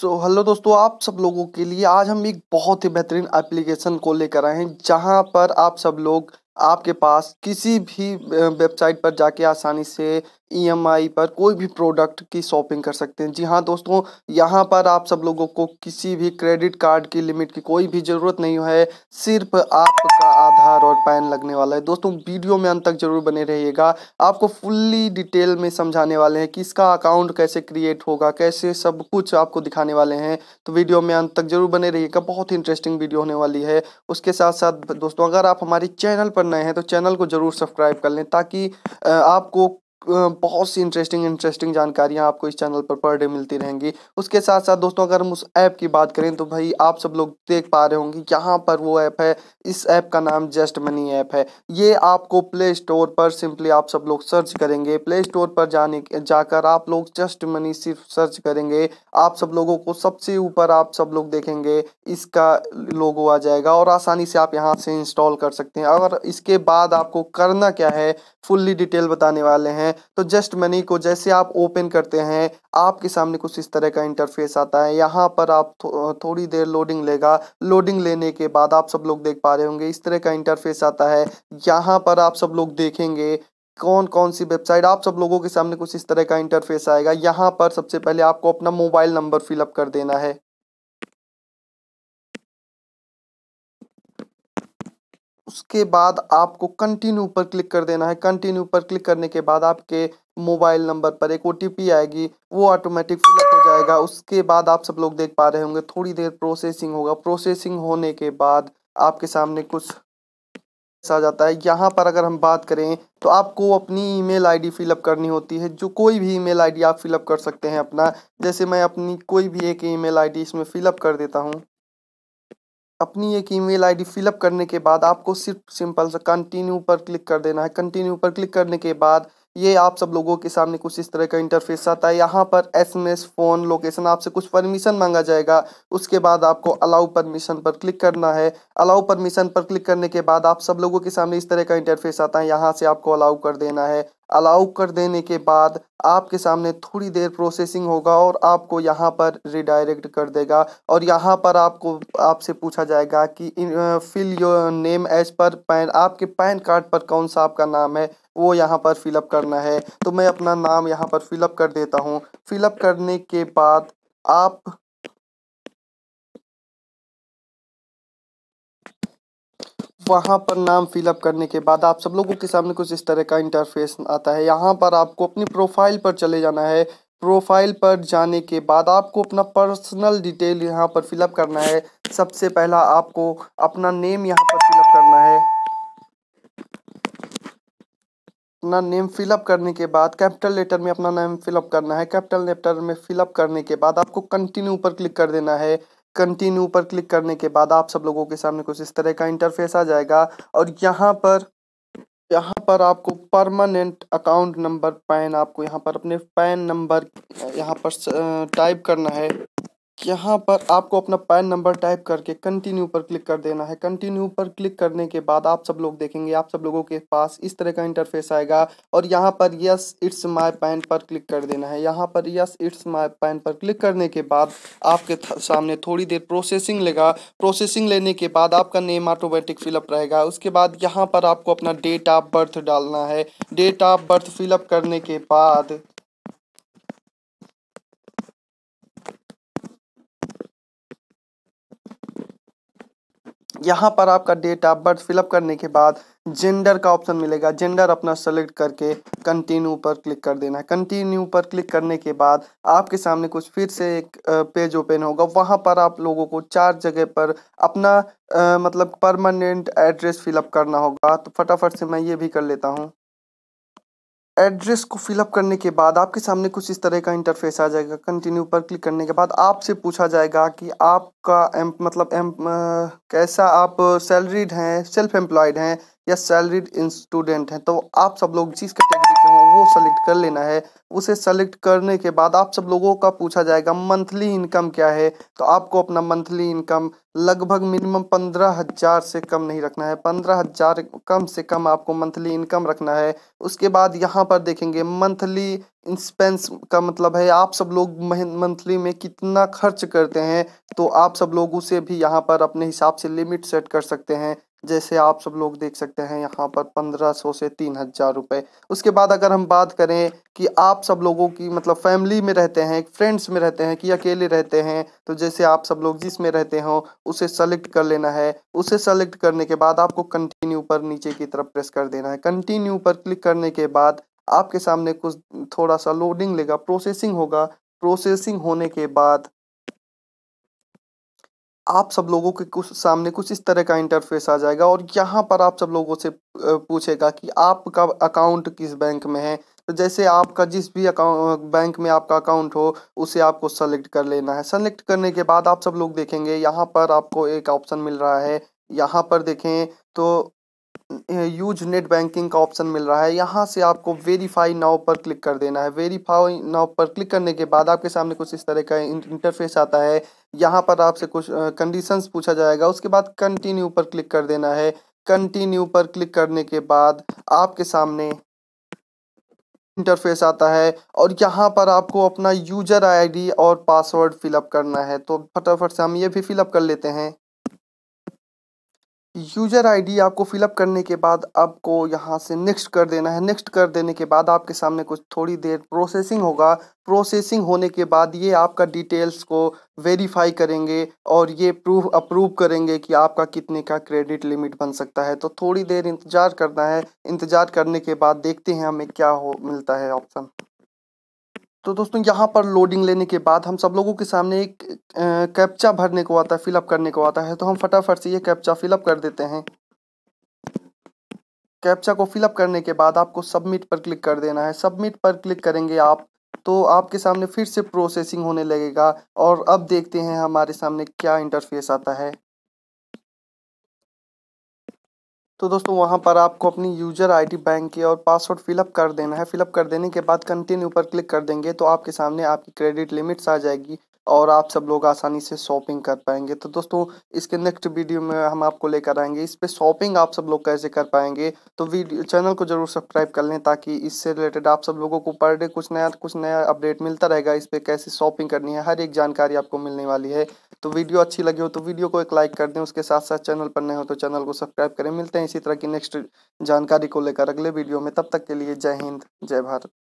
सो so, hello दोस्तों आप सब लोगों के लिए आज हम एक बहुत ही बेहतरीन एप्लीकेशन को लेकर आए हैं जहां पर आप सब लोग आपके पास किसी भी वेबसाइट पर जाके आसानी से ई e पर कोई भी प्रोडक्ट की शॉपिंग कर सकते हैं जी हाँ दोस्तों यहाँ पर आप सब लोगों को किसी भी क्रेडिट कार्ड की लिमिट की कोई भी ज़रूरत नहीं है सिर्फ आपका आधार और पैन लगने वाला है दोस्तों वीडियो में अंत तक जरूर बने रहिएगा आपको फुल्ली डिटेल में समझाने वाले हैं कि इसका अकाउंट कैसे क्रिएट होगा कैसे सब कुछ आपको दिखाने वाले हैं तो वीडियो में अंत तक जरूर बने रहिएगा बहुत इंटरेस्टिंग वीडियो होने वाली है उसके साथ साथ दोस्तों अगर आप हमारे चैनल पर नए हैं तो चैनल को ज़रूर सब्सक्राइब कर लें ताकि आपको बहुत सी इंटरेस्टिंग इंटरेस्टिंग जानकारियाँ आपको इस चैनल पर पर डे मिलती रहेंगी उसके साथ साथ दोस्तों अगर हम उस ऐप की बात करें तो भाई आप सब लोग देख पा रहे होंगे यहाँ पर वो ऐप है इस ऐप का नाम जस्ट मनी ऐप है ये आपको प्ले स्टोर पर सिंपली आप सब लोग सर्च करेंगे प्ले स्टोर पर जाने जाकर आप लोग जस्ट मनी सिर्फ सर्च करेंगे आप सब लोगों को सबसे ऊपर आप सब लोग देखेंगे इसका लोगो आ जाएगा और आसानी से आप यहाँ से इंस्टॉल कर सकते हैं और इसके बाद आपको करना क्या है फुल्ली डिटेल बताने वाले हैं हैं तो जस्ट मनी को जैसे आप ओपन करते हैं आपके सामने कुछ इस तरह का इंटरफेस आता है यहाँ पर आप थो, थोड़ी देर लोडिंग लेगा लोडिंग लेने के बाद आप सब लोग देख पा रहे होंगे इस तरह का इंटरफेस आता है यहाँ पर आप सब लोग देखेंगे कौन कौन सी वेबसाइट आप सब लोगों के सामने कुछ इस तरह का इंटरफेस आएगा यहाँ पर सबसे पहले आपको अपना मोबाइल नंबर फिलअप कर देना है उसके बाद आपको कंटिन्यू पर क्लिक कर देना है कंटिन्यू पर क्लिक करने के बाद आपके मोबाइल नंबर पर एक ओ आएगी वो ऑटोमेटिक फिलअप हो जाएगा उसके बाद आप सब लोग देख पा रहे होंगे थोड़ी देर प्रोसेसिंग होगा प्रोसेसिंग होने के बाद आपके सामने कुछ आ जाता है यहाँ पर अगर हम बात करें तो आपको अपनी ईमेल आईडी फिलअप करनी होती है जो कोई भी ईमेल आईडी आप फिलअप कर सकते हैं अपना जैसे मैं अपनी कोई भी एक ईमेल आईडी इसमें फिलअप कर देता हूँ अपनी एक ईमेल आईडी फिलअप करने के बाद आपको सिर्फ सिंपल सा कंटिन्यू पर क्लिक कर देना है कंटिन्यू पर क्लिक करने के बाद ये आप सब लोगों के सामने कुछ इस तरह का इंटरफेस आता है यहाँ पर एसएमएस फ़ोन लोकेशन आपसे कुछ परमिशन मांगा जाएगा उसके बाद आपको अलाउ परमिशन पर क्लिक करना है अलाउ परमिशन पर क्लिक करने के बाद आप सब लोगों के सामने इस तरह का इंटरफेस आता है यहाँ से आपको अलाउ कर देना है अलाउ कर देने के बाद आपके सामने थोड़ी देर प्रोसेसिंग होगा और आपको यहाँ पर रिडायरेक्ट कर देगा और यहाँ पर आपको आपसे पूछा जाएगा कि fill your name as per PAN आपके पैन कार्ड पर कौन सा आपका नाम है वो यहाँ पर फिलअप करना है तो मैं अपना नाम यहाँ पर फिलअप कर देता हूँ फिलअप करने के बाद आप वहाँ पर नाम फिलअप करने के बाद आप सब लोगों के सामने कुछ इस तरह का इंटरफेस आता है यहाँ पर आपको अपनी प्रोफाइल पर चले जाना है प्रोफाइल पर जाने के बाद आपको अपना पर्सनल डिटेल यहाँ पर फिलअप करना है सबसे पहला आपको अपना नेम यहाँ पर फिलअप करना है अपना नेम फिलअप करने के बाद कैपिटल लेटर में अपना नेम फिलअप करना है कैपिटल लेटर में फिलअप करने के बाद आपको कंटिन्यू पर क्लिक कर देना है कंटिन्यू पर क्लिक करने के बाद आप सब लोगों के सामने कुछ इस तरह का इंटरफेस आ जाएगा और यहाँ पर यहाँ पर आपको परमानेंट अकाउंट नंबर पैन आपको यहाँ पर अपने पैन नंबर यहाँ पर टाइप uh, करना है यहाँ पर आपको अपना पैन नंबर टाइप करके कंटिन्यू पर क्लिक कर देना है कंटिन्यू पर क्लिक करने के बाद आप सब लोग देखेंगे आप सब लोगों के पास इस तरह का इंटरफेस आएगा और यहाँ पर यस इट्स माय पैन पर क्लिक कर देना है यहाँ पर यस इट्स माय पैन पर क्लिक करने के बाद आपके सामने थोड़ी देर प्रोसेसिंग लेगा प्रोसेसिंग लेने के बाद आपका नेम ऑटोमेटिक फिलअप रहेगा उसके बाद यहाँ पर आपको अपना डेट ऑफ बर्थ डालना है डेट ऑफ बर्थ फिलअप करने के बाद यहाँ पर आपका डेट ऑफ बर्थ फिलअप करने के बाद जेंडर का ऑप्शन मिलेगा जेंडर अपना सेलेक्ट करके कंटिन्यू पर क्लिक कर देना है कंटिन्यू पर क्लिक करने के बाद आपके सामने कुछ फिर से एक पेज ओपन होगा वहाँ पर आप लोगों को चार जगह पर अपना आ, मतलब परमानेंट एड्रेस फिलअप करना होगा तो फटाफट से मैं ये भी कर लेता हूँ एड्रेस को फिलअप करने के बाद आपके सामने कुछ इस तरह का इंटरफेस आ जाएगा कंटिन्यू पर क्लिक करने के बाद आपसे पूछा जाएगा कि आपका एम मतलब एम कैसा आप सैलरीड हैं सेल्फ एम्प्लॉयड हैं या सैलरीड स्टूडेंट हैं तो आप सब लोग जिस वो सेलेक्ट कर लेना है उसे सेलेक्ट करने के बाद आप सब लोगों का पूछा जाएगा मंथली इनकम क्या है तो आपको अपना मंथली इनकम लगभग मिनिमम पंद्रह हज़ार से कम नहीं रखना है पंद्रह हज़ार कम से कम आपको मंथली इनकम रखना है उसके बाद यहाँ पर देखेंगे मंथली इंस्पेंस का मतलब है आप सब लोग मंथली में कितना खर्च करते हैं तो आप सब लोग उसे भी यहाँ पर अपने हिसाब से लिमिट सेट कर सकते हैं जैसे आप सब लोग देख सकते हैं यहाँ पर पंद्रह सौ से तीन हजार रुपये उसके बाद अगर हम बात करें कि आप सब लोगों की मतलब फैमिली में रहते हैं फ्रेंड्स में रहते हैं कि अकेले रहते हैं तो जैसे आप सब लोग जिसमें रहते हो उसे सेलेक्ट कर लेना है उसे सेलेक्ट करने के बाद आपको कंटिन्यू पर नीचे की तरफ प्रेस कर देना है कंटिन्यू पर क्लिक करने के बाद आपके सामने कुछ थोड़ा सा लोडिंग लेगा प्रोसेसिंग होगा प्रोसेसिंग होने के बाद आप सब लोगों के कुछ सामने कुछ इस तरह का इंटरफेस आ जाएगा और यहाँ पर आप सब लोगों से पूछेगा कि आपका अकाउंट किस बैंक में है तो जैसे आपका जिस भी अकाउंट बैंक में आपका अकाउंट हो उसे आपको सेलेक्ट कर लेना है सेलेक्ट करने के बाद आप सब लोग देखेंगे यहाँ पर आपको एक ऑप्शन मिल रहा है यहाँ पर देखें तो यूज नेट बैंकिंग का ऑप्शन मिल रहा है यहाँ से आपको वेरीफाई नाव पर क्लिक कर देना है वेरीफाई नाव पर क्लिक करने के बाद आपके सामने कुछ इस तरह का इंटरफेस आता है यहाँ पर आपसे कुछ कंडीशंस पूछा जाएगा उसके बाद कंटिन्यू पर क्लिक कर देना है कंटिन्यू पर क्लिक करने के बाद आपके सामने इंटरफेस आता है और यहाँ पर आपको अपना यूजर आईडी और पासवर्ड फिलअप करना है तो फटाफट से हम ये भी फिलअप कर लेते हैं यूजर आईडी आपको फिलअप करने के बाद आपको यहाँ से नेक्स्ट कर देना है नेक्स्ट कर देने के बाद आपके सामने कुछ थोड़ी देर प्रोसेसिंग होगा प्रोसेसिंग होने के बाद ये आपका डिटेल्स को वेरीफाई करेंगे और ये प्रूफ अप्रूव करेंगे कि आपका कितने का क्रेडिट लिमिट बन सकता है तो थोड़ी देर इंतज़ार करना है इंतज़ार करने के बाद देखते हैं हमें क्या हो मिलता है ऑप्शन तो दोस्तों यहाँ पर लोडिंग लेने के बाद हम सब लोगों के सामने एक कैप्चा भरने को आता है फिलअप करने को आता है तो हम फटाफट से ये कैप्चा फिलअप कर देते हैं कैप्चा को फिलअप करने के बाद आपको सबमिट पर क्लिक कर देना है सबमिट पर क्लिक करेंगे आप तो आपके सामने फिर से प्रोसेसिंग होने लगेगा और अब देखते हैं हमारे सामने क्या इंटरफेस आता है तो दोस्तों वहाँ पर आपको अपनी यूजर आईडी बैंक की और पासवर्ड फिलअप कर देना है फिलअप कर देने के बाद कंटिन्यू पर क्लिक कर देंगे तो आपके सामने आपकी क्रेडिट लिमिट्स आ जाएगी और आप सब लोग आसानी से शॉपिंग कर पाएंगे तो दोस्तों इसके नेक्स्ट वीडियो में हम आपको लेकर आएंगे इस पर शॉपिंग आप सब लोग कैसे कर पाएंगे तो वीडियो चैनल को जरूर सब्सक्राइब कर लें ताकि इससे रिलेटेड आप सब लोगों को पर डे कुछ नया कुछ नया अपडेट मिलता रहेगा इस पर कैसे शॉपिंग करनी है हर एक जानकारी आपको मिलने वाली है तो वीडियो अच्छी लगी हो तो वीडियो को एक लाइक कर दें उसके साथ साथ चैनल पर नए हो तो चैनल को सब्सक्राइब करें मिलते हैं इसी तरह की नेक्स्ट जानकारी को लेकर अगले वीडियो में तब तक के लिए जय हिंद जय भारत